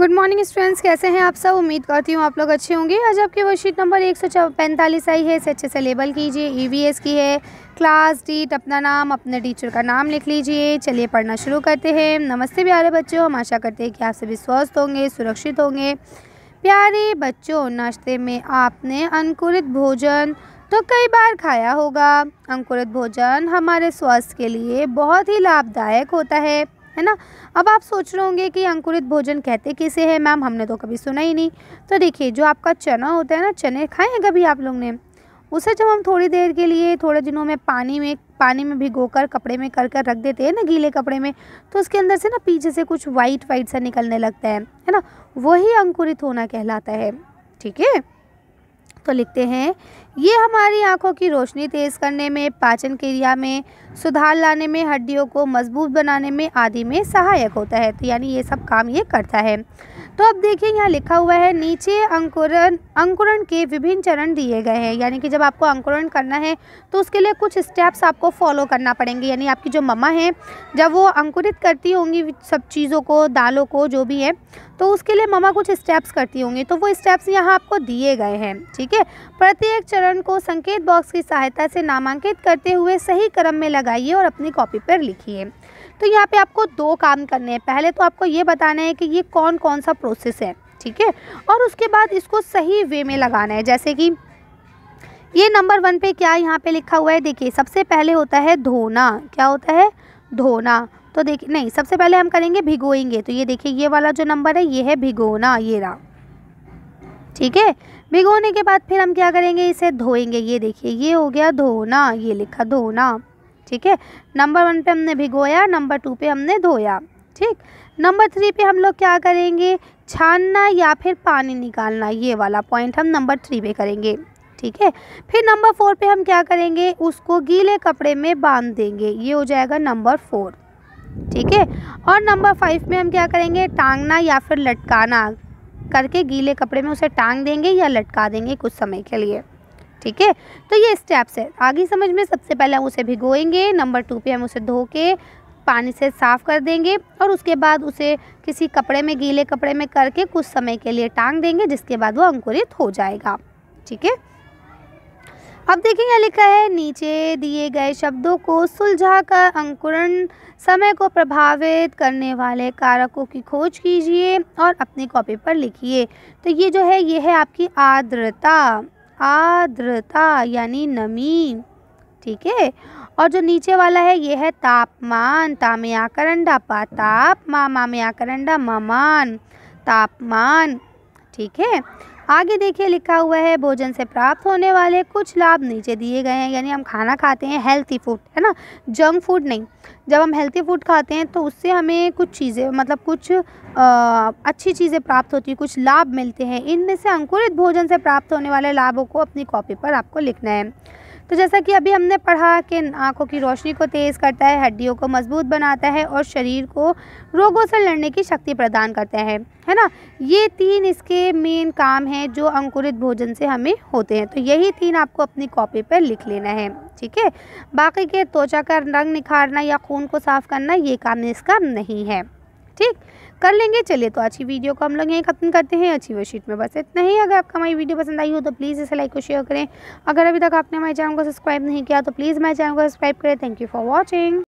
good morning students कैसे हैं आप सब उम्मीद करती हूँ आप लोग अच्छे होंगे आज आपकी शीट नंबर एक सौ पैंतालीस आई है इसे अच्छे से लेबल कीजिए ईवीएस e की है क्लास डीट अपना नाम अपने टीचर का नाम लिख लीजिए चलिए पढ़ना शुरू करते हैं नमस्ते प्यारे बच्चों हम आशा करते हैं कि आप सभी स्वस्थ होंगे सुरक्षित होंगे प्यारे बच्चों नाश्ते में आपने अंकुरित भोजन तो कई बार खाया होगा अंकुरित भोजन हमारे स्वास्थ्य के लिए बहुत ही लाभदायक होता है है ना अब आप सोच रहे होंगे कि अंकुरित भोजन कहते किसे है मैम हमने तो कभी सुना ही नहीं तो देखिए जो आपका चना होता है ना चने खाए हैं कभी आप लोग ने उसे जब हम थोड़ी देर के लिए थोड़े दिनों में पानी में पानी में भिगोकर कपड़े में कर कर रख देते हैं ना गीले कपड़े में तो उसके अंदर से ना पीछे से कुछ वाइट वाइट सा निकलने लगता है है ना वही अंकुरित होना कहलाता है ठीक है तो लिखते हैं ये हमारी आंखों की रोशनी तेज़ करने में पाचन क्रिया में सुधार लाने में हड्डियों को मजबूत बनाने में आदि में सहायक होता है तो यानी ये सब काम ये करता है तो अब देखिए यहाँ लिखा हुआ है नीचे अंकुरण अंकुरण के विभिन्न चरण दिए गए हैं यानी कि जब आपको अंकुरण करना है तो उसके लिए कुछ स्टेप्स आपको फॉलो करना पड़ेंगे यानी आपकी जो ममा है जब वो अंकुरित करती होंगी सब चीज़ों को दालों को जो भी है तो उसके लिए ममा कुछ स्टेप्स करती होंगी तो वो स्टेप्स यहाँ आपको दिए गए हैं ठीक है प्रत्येक चरण को संकेत बॉक्स की सहायता से नामांकित करते हुए सही क्रम में लगाइए और अपनी कॉपी पर लिखिए तो यहाँ पे आपको दो काम करने हैं पहले तो आपको ये बताना है कि ये कौन कौन सा प्रोसेस है ठीक है और उसके बाद इसको सही वे में लगाना है जैसे कि ये नंबर वन पे क्या यहाँ पे लिखा हुआ है देखिए सबसे पहले होता है धोना क्या होता है धोना तो देखिए नहीं सबसे पहले हम करेंगे भिगोएंगे तो ये देखिए ये वाला जो नंबर है ये है भिगोना ये रहा ठीक है भिगोने के बाद फिर हम क्या करेंगे इसे धोएंगे ये देखिए ये हो गया धोना ये लिखा धोना ठीक है नंबर वन पे हमने भिगोया नंबर टू पे हमने धोया ठीक नंबर थ्री पे हम लोग क्या करेंगे छानना या फिर पानी निकालना ये वाला पॉइंट हम नंबर थ्री पे करेंगे ठीक है फिर नंबर फोर पे हम क्या करेंगे उसको गीले कपड़े में बांध देंगे ये हो जाएगा नंबर फोर ठीक है और नंबर फाइव में हम क्या करेंगे टांगना या फिर लटकाना करके गीले कपड़े में उसे टांग देंगे या लटका देंगे कुछ समय के लिए ठीक है तो ये स्टेप्स है आगे समझ में सबसे पहले हम उसे भिगोएंगे नंबर टू पे हम उसे धो के पानी से साफ़ कर देंगे और उसके बाद उसे किसी कपड़े में गीले कपड़े में करके कुछ समय के लिए टांग देंगे जिसके बाद वो अंकुरित हो जाएगा ठीक है अब देखेंगे लिखा है नीचे दिए गए शब्दों को सुलझा कर अंकुरण समय को प्रभावित करने वाले कारकों की खोज कीजिए और अपनी कॉपी पर लिखिए तो ये जो है ये है आपकी आर्द्रता आर्द्रता यानी नमी ठीक है और जो नीचे वाला है ये है तापमान तामे करंडा पा ताप मा मामे ममान तापमान ठीक है आगे देखिए लिखा हुआ है भोजन से प्राप्त होने वाले कुछ लाभ नीचे दिए गए हैं यानी हम खाना खाते हैं हेल्थी फूड है ना जंक फूड नहीं जब हम हेल्थी फूड खाते हैं तो उससे हमें कुछ चीज़ें मतलब कुछ आ, अच्छी चीज़ें प्राप्त होती हैं कुछ लाभ मिलते हैं इनमें से अंकुरित भोजन से प्राप्त होने वाले लाभों को अपनी कॉपी पर आपको लिखना है तो जैसा कि अभी हमने पढ़ा कि आँखों की रोशनी को तेज़ करता है हड्डियों को मजबूत बनाता है और शरीर को रोगों से लड़ने की शक्ति प्रदान करता है है ना ये तीन इसके मेन काम हैं जो अंकुरित भोजन से हमें होते हैं तो यही तीन आपको अपनी कॉपी पर लिख लेना है ठीक है बाकी के त्वचा का रंग निखारना या खून को साफ करना ये काम इसका नहीं है ठीक कर लेंगे चलिए तो आज की वीडियो को हम लोग यहीं खत्म करते हैं अच्छी वो शीट में बस इतना ही अगर आपका हमारी वीडियो पसंद आई हो तो प्लीज़ इसे लाइक और शेयर करें अगर अभी तक आपने हमारे चैनल को सब्सक्राइब नहीं किया तो प्लीज़ हमारे चैनल को सब्सक्राइब करें थैंक यू फॉर वॉचिंग